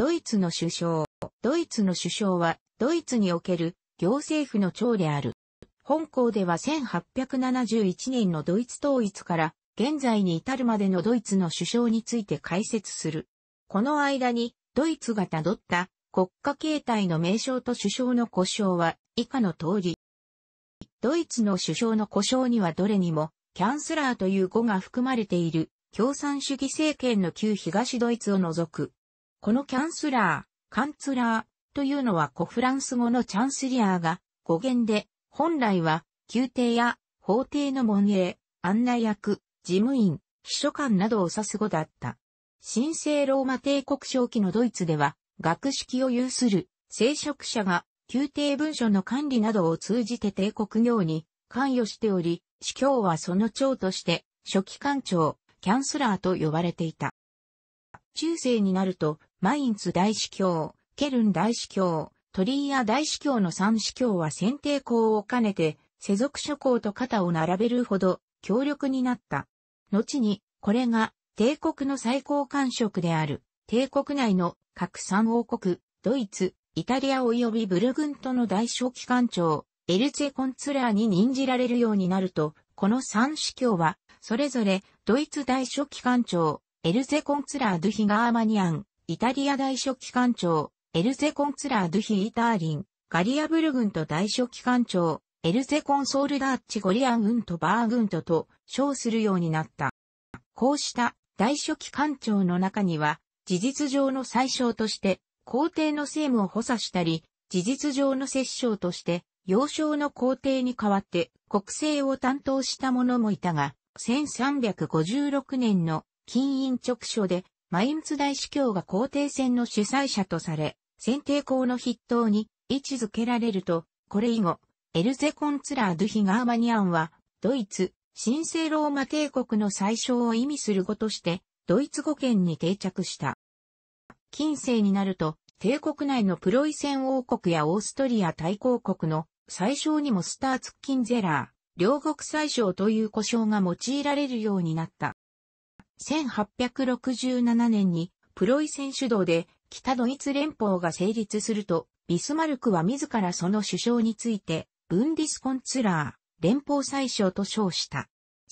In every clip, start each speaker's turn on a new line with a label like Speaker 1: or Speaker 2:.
Speaker 1: ドイツの首相。ドイツの首相は、ドイツにおける行政府の長である。本校では1871年のドイツ統一から現在に至るまでのドイツの首相について解説する。この間にドイツが辿った国家形態の名称と首相の故障は以下の通り。ドイツの首相の故障にはどれにもキャンスラーという語が含まれている共産主義政権の旧東ドイツを除くこのキャンスラー、カンツラーというのは古フランス語のチャンスリアーが語源で、本来は宮廷や法廷の門営、案内役、事務員、秘書官などを指す語だった。神聖ローマ帝国初期のドイツでは、学識を有する聖職者が宮廷文書の管理などを通じて帝国業に関与しており、司教はその長として初期官長、キャンスラーと呼ばれていた。中世になるとマインツ大司教、ケルン大司教、トリーア大司教の三司教は選定校を兼ねて、世俗諸校と肩を並べるほど強力になった。後に、これが帝国の最高官職である、帝国内の各三王国、ドイツ、イタリア及びブルグントの大小機関長、エルツェ・コンツラーに任じられるようになると、この三司教は、それぞれ、ドイツ大書機関長、エルゼ・コンツラー・ドゥ・ヒガーマニアン、イタリア大書記官庁、エルゼコンツラードゥヒーターリン、ガリアブル軍と大書記官庁、エルゼコンソールダーチゴリアン軍とバー軍とと称するようになった。こうした大書記官庁の中には、事実上の最小として、皇帝の政務を補佐したり、事実上の摂政として、幼少の皇帝に代わって国政を担当した者もいたが、1356年の金印直書でマインツ大司教が皇帝戦の主催者とされ、選定校の筆頭に位置づけられると、これ以後、エルゼコンツラードヒガーマニアンは、ドイツ、神聖ローマ帝国の最小を意味する語として、ドイツ語圏に定着した。近世になると、帝国内のプロイセン王国やオーストリア大公国の最小にもスターツッキンゼラー、両国最小という呼称が用いられるようになった。1867年にプロイセン主導で北ドイツ連邦が成立すると、ビスマルクは自らその首相について、ブンディスコンツラー、連邦最相と称した。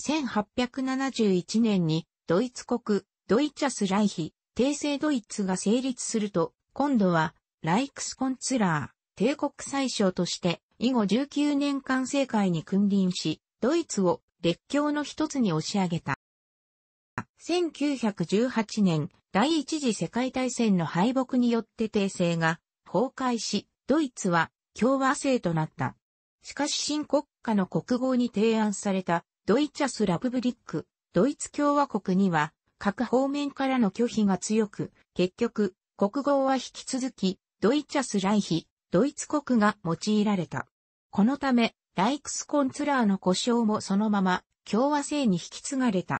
Speaker 1: 1871年にドイツ国、ドイチャスライヒ、帝政ドイツが成立すると、今度はライクスコンツラー、帝国最相として、以後19年間政界に君臨し、ドイツを列強の一つに押し上げた。1918年、第一次世界大戦の敗北によって帝政が崩壊し、ドイツは共和制となった。しかし新国家の国号に提案されたドイツャスラブブリック、ドイツ共和国には各方面からの拒否が強く、結局、国号は引き続き、ドイツャスライヒ、ドイツ国が用いられた。このため、ライクスコンツラーの故障もそのまま、共和制に引き継がれた。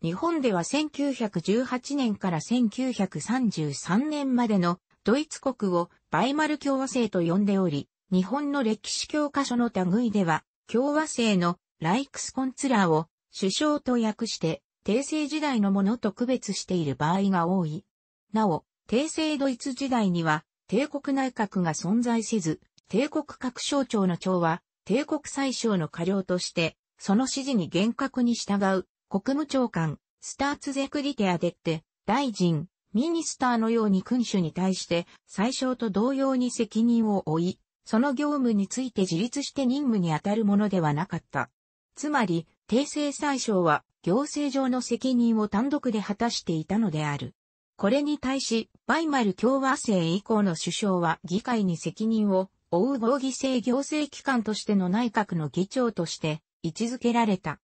Speaker 1: 日本では1918年から1933年までのドイツ国をバイマル共和制と呼んでおり、日本の歴史教科書の類では、共和制のライクスコンツラーを首相と訳して、帝政時代のものと区別している場合が多い。なお、帝政ドイツ時代には、帝国内閣が存在せず、帝国各省庁の長は、帝国最小の下料として、その指示に厳格に従う国務長官、スターツゼクリテアデッテ、大臣、ミニスターのように君主に対して、最小と同様に責任を負い、その業務について自立して任務に当たるものではなかった。つまり、帝政最小は、行政上の責任を単独で果たしていたのである。これに対し、バイマル共和制以降の首相は議会に責任を負う合議制行政機関としての内閣の議長として位置づけられた。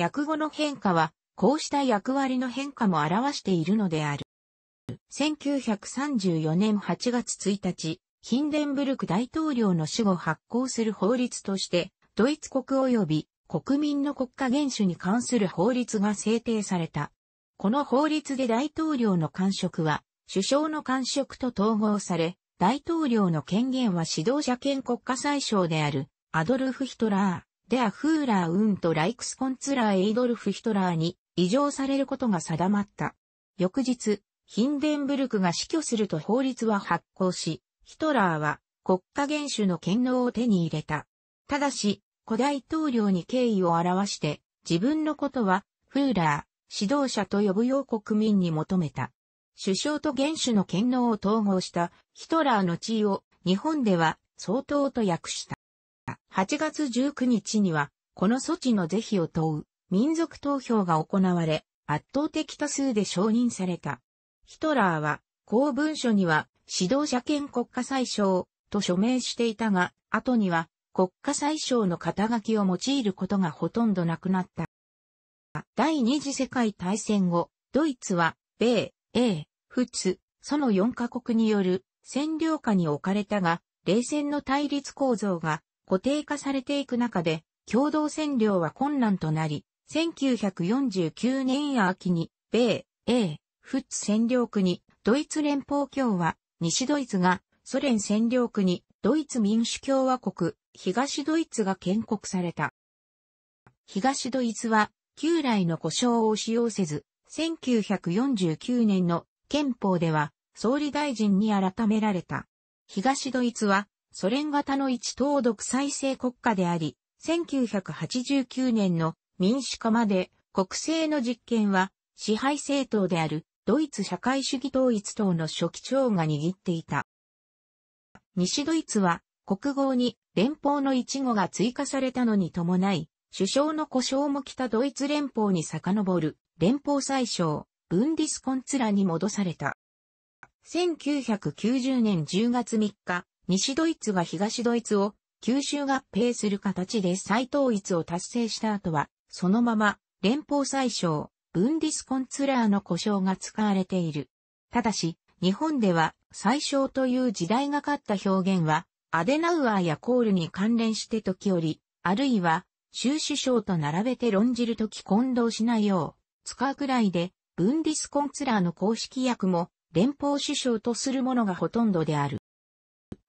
Speaker 1: 訳語の変化は、こうした役割の変化も表しているのである。1934年8月1日、ヒンデンブルク大統領の死後発行する法律として、ドイツ国及び国民の国家元首に関する法律が制定された。この法律で大統領の官職は、首相の官職と統合され、大統領の権限は指導者兼国家最小である、アドルフ・ヒトラー、デア・フーラー・ウンとライクス・コンツラー・エイドルフ・ヒトラーに異常されることが定まった。翌日、ヒンデンブルクが死去すると法律は発行し、ヒトラーは国家元首の権能を手に入れた。ただし、古大統領に敬意を表して、自分のことは、フーラー、指導者と呼ぶよう国民に求めた。首相と元首の権能を統合したヒトラーの地位を日本では相当と訳した。8月19日には、この措置の是非を問う民族投票が行われ、圧倒的多数で承認された。ヒトラーは、公文書には指導者兼国家宰相と署名していたが、後には国家最小の肩書きを用いることがほとんどなくなった。第二次世界大戦後、ドイツは、米、英、仏、その4カ国による占領下に置かれたが、冷戦の対立構造が固定化されていく中で、共同占領は困難となり、1949年秋に、米、英、フッツ占領区に、ドイツ連邦共和、西ドイツが、ソ連占領区に、ドイツ民主共和国、東ドイツが建国された。東ドイツは、旧来の故障を使用せず、1949年の憲法では、総理大臣に改められた。東ドイツは、ソ連型の一党独裁制国家であり、1989年の民主化まで国政の実権は支配政党であるドイツ社会主義統一党の書記長が握っていた。西ドイツは国号に連邦の一語が追加されたのに伴い、首相の故障も北ドイツ連邦に遡る連邦最小、ブンディスコンツラに戻された。1990年10月3日、西ドイツが東ドイツを吸収合併する形で再統一を達成した後は、そのまま連邦最小、ブンディスコンツラーの故障が使われている。ただし、日本では最小という時代がかった表現は、アデナウアーやコールに関連して時折、あるいは、州首相と並べて論じるとき混同しないよう、使うくらいで、ブンディスコンツラーの公式訳も、連邦首相とするものがほとんどである。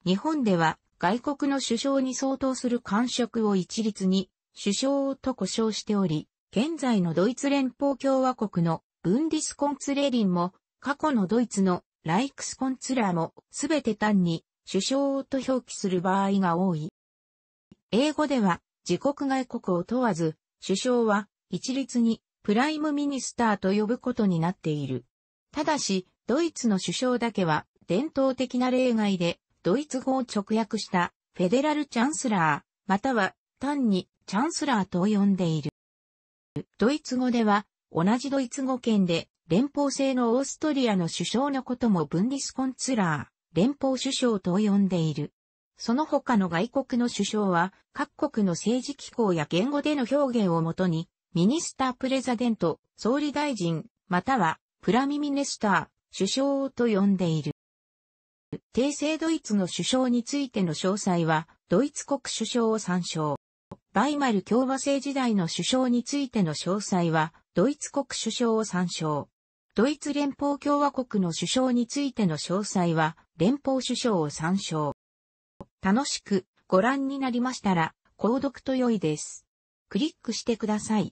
Speaker 1: 日本では外国の首相に相当する官職を一律に首相と呼称しており、現在のドイツ連邦共和国のブンディスコンツレリンも過去のドイツのライクスコンツラーもすべて単に首相と表記する場合が多い。英語では自国外国を問わず首相は一律にプライムミニスターと呼ぶことになっている。ただし、ドイツの首相だけは伝統的な例外でドイツ語を直訳したフェデラルチャンスラー、または単にチャンスラーと呼んでいる。ドイツ語では同じドイツ語圏で連邦制のオーストリアの首相のこともブンディスコンツラー、連邦首相と呼んでいる。その他の外国の首相は各国の政治機構や言語での表現をもとにミニスタープレザデント、総理大臣、またはプラミミネスター、首相と呼んでいる。帝政ドイツの首相についての詳細は、ドイツ国首相を参照。バイマル共和制時代の首相についての詳細は、ドイツ国首相を参照。ドイツ連邦共和国の首相についての詳細は、連邦首相を参照。楽しくご覧になりましたら、購読と良いです。クリックしてください。